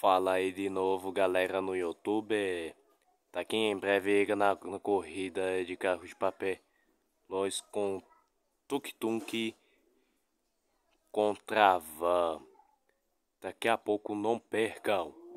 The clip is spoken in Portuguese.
Fala aí de novo, galera, no YouTube. Tá aqui em breve na, na corrida de carro de papel. Nós com tuk-tuk com trava. Daqui a pouco não percam.